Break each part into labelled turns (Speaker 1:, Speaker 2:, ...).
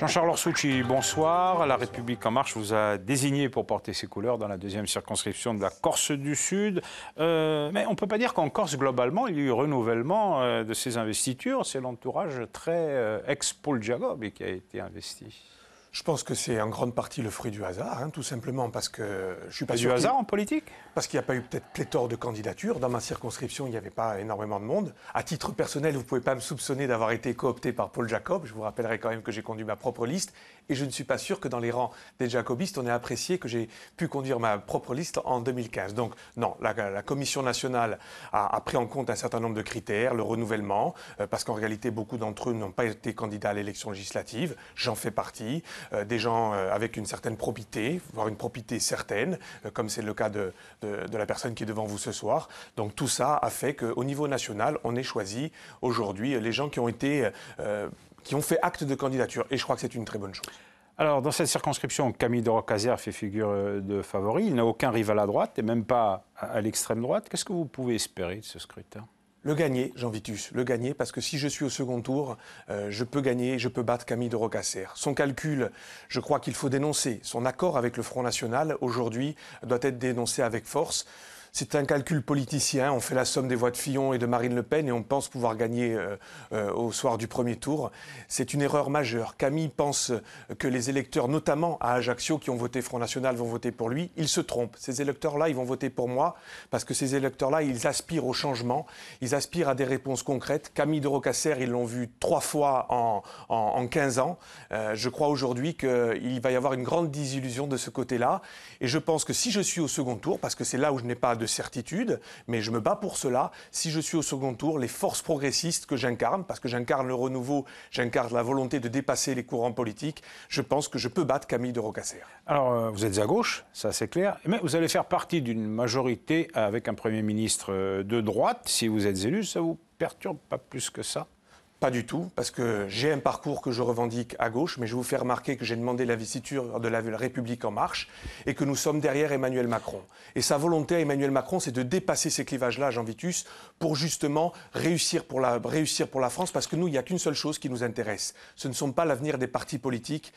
Speaker 1: Jean-Charles Orsucci, bonsoir. La République En Marche vous a désigné pour porter ses couleurs dans la deuxième circonscription de la Corse du Sud. Euh, mais on ne peut pas dire qu'en Corse, globalement, il y a eu renouvellement euh, de ses investitures. C'est l'entourage très euh, ex-Paul Jacob qui a été investi.
Speaker 2: Je pense que c'est en grande partie le fruit du hasard, hein, tout simplement parce que je suis pas Du hasard en politique Parce qu'il n'y a pas eu peut-être pléthore de candidatures. Dans ma circonscription, il n'y avait pas énormément de monde. À titre personnel, vous ne pouvez pas me soupçonner d'avoir été coopté par Paul Jacob. Je vous rappellerai quand même que j'ai conduit ma propre liste et je ne suis pas sûr que dans les rangs des Jacobistes, on ait apprécié que j'ai pu conduire ma propre liste en 2015. Donc non, la, Commission nationale a, pris en compte un certain nombre de critères, le renouvellement, euh, parce qu'en réalité, beaucoup d'entre eux n'ont pas été candidats à l'élection législative. J'en fais partie. Euh, des gens euh, avec une certaine propité, voire une propité certaine, euh, comme c'est le cas de, de, la personne qui est devant vous ce soir. Donc tout ça a fait qu'au niveau national, on ait choisi aujourd'hui les gens qui ont été,
Speaker 1: qui ont fait acte de candidature. Et je crois que c'est une très bonne chose. Alors, dans cette circonscription, Camille de fait figure de favori. Il n'a aucun rival à droite et même pas à l'extrême droite. Qu'est-ce que vous pouvez espérer de ce scrutin le gagner, Jean Vitus, le gagner, parce que si je suis au second tour,
Speaker 2: euh, je peux gagner, je peux battre Camille de Rocasser. Son calcul, je crois qu'il faut dénoncer. Son accord avec le Front National, aujourd'hui, doit être dénoncé avec force c'est un calcul politicien. On fait la somme des voix de Fillon et de Marine Le Pen et on pense pouvoir gagner euh, euh, au soir du premier tour. C'est une erreur majeure. Camille pense que les électeurs, notamment à Ajaccio, qui ont voté Front National, vont voter pour lui. Il se trompe. Ces électeurs-là, ils vont voter pour moi parce que ces électeurs-là, ils aspirent au changement. Ils aspirent à des réponses concrètes. Camille de Rocasser, ils l'ont vu trois fois en, 15 ans. Euh, je crois aujourd'hui qu'il va y avoir une grande désillusion de ce côté-là. Et je pense que si je suis au second tour, parce que c'est là où je n'ai pas de certitude, mais je me bats pour cela. Si je suis au second tour, les forces progressistes que j'incarne, parce que j'incarne le renouveau, j'incarne la volonté de dépasser les courants politiques, je pense que je peux battre Camille de Rocasser.
Speaker 1: Alors, euh, vous êtes à gauche, ça c'est clair, mais vous allez faire partie d'une majorité avec un Premier ministre euh, de droite. Si vous êtes élu, ça vous perturbe pas plus que ça pas du tout,
Speaker 2: parce que j'ai un parcours que je revendique à gauche, mais je vous fais remarquer que j'ai demandé la de la République en marche et que nous sommes derrière Emmanuel Macron. Et sa volonté à Emmanuel Macron, c'est de dépasser ces clivages-là, Jean Vitus, pour justement réussir pour la, réussir pour la France, parce que nous, il n'y a qu'une seule chose qui nous intéresse. Ce ne sont pas l'avenir des partis politiques.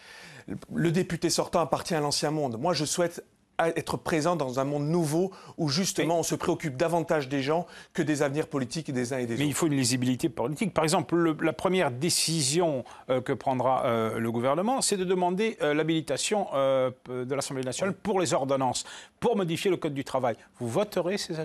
Speaker 2: Le député sortant appartient à l'ancien monde. Moi, je souhaite être présent dans un monde nouveau où justement on se préoccupe davantage
Speaker 1: des gens que des avenirs politiques des uns et des autres. Mais il faut une lisibilité politique. Par exemple, la première décision euh, que prendra euh, le gouvernement, c'est de demander euh, l'habilitation de l'Assemblée nationale pour les ordonnances, pour modifier le Code du travail. Vous voterez ces,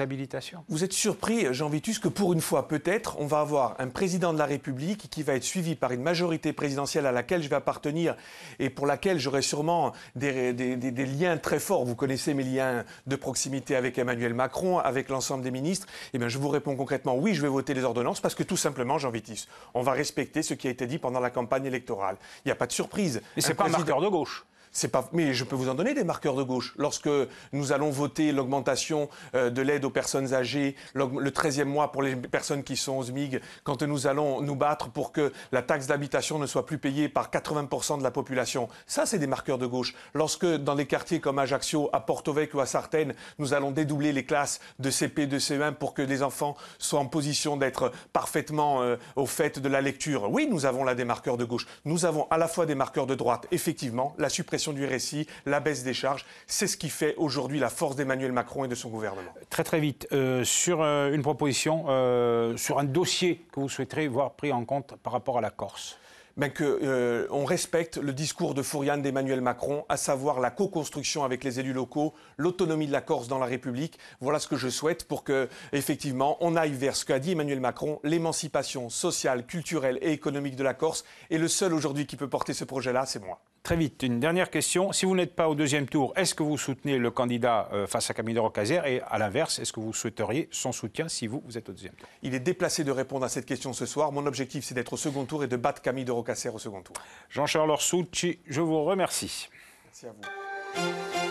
Speaker 1: habilitations
Speaker 2: Vous êtes surpris, Jean Vitus, que pour une fois, peut-être, on va avoir un président de la République qui va être suivi par une majorité présidentielle à laquelle je vais appartenir et pour laquelle j'aurai sûrement des, des, des, des liens très forts. Vous connaissez mes liens de proximité avec Emmanuel Macron, avec l'ensemble des ministres. et eh bien, je vous réponds concrètement oui, je vais voter les ordonnances parce que tout simplement, Jean Vitis, on va respecter ce qui a été dit pendant la campagne électorale. Il n'y a pas de surprise. Mais c'est pas un marqueur de gauche pas. Mais je peux vous en donner des marqueurs de gauche. Lorsque nous allons voter l'augmentation euh, de l'aide aux personnes âgées, le 13e mois pour les personnes qui sont aux SMIG, quand nous allons nous battre pour que la taxe d'habitation ne soit plus payée par 80% de la population, ça, c'est des marqueurs de gauche. Lorsque dans des quartiers comme Ajaccio, à porto ou à Sartène, nous allons dédoubler les classes de CP, de CE1 pour que les enfants soient en position d'être parfaitement euh, au fait de la lecture, oui, nous avons là des marqueurs de gauche. Nous avons à la fois des marqueurs de droite, effectivement, la suppression du récit, la baisse des charges. C'est ce qui fait aujourd'hui la force d'Emmanuel Macron et de son gouvernement.
Speaker 1: Très très vite, euh, sur euh, une proposition, euh, sur un dossier que vous souhaiterez voir pris en compte par rapport à la Corse. Ben que on respecte le discours de Fouriane d'Emmanuel Macron,
Speaker 2: à savoir la co-construction avec les élus locaux, l'autonomie de la Corse dans la République. Voilà ce que je souhaite pour que, effectivement, on aille vers ce qu'a dit Emmanuel Macron, l'émancipation sociale, culturelle et économique de la Corse. Et le seul aujourd'hui qui peut porter ce projet-là, c'est moi.
Speaker 1: Très vite, une dernière question. Si vous n'êtes pas au deuxième tour, est-ce que vous soutenez le candidat euh, face à Camille de Et à l'inverse, est-ce que vous souhaiteriez son soutien si vous, êtes au deuxième tour Il est déplacé de répondre à cette question ce soir. Mon objectif,
Speaker 2: c'est d'être au second tour et de battre Camille de rocaser au second tour. Jean-Charles Orsucci, je vous remercie. Merci à vous.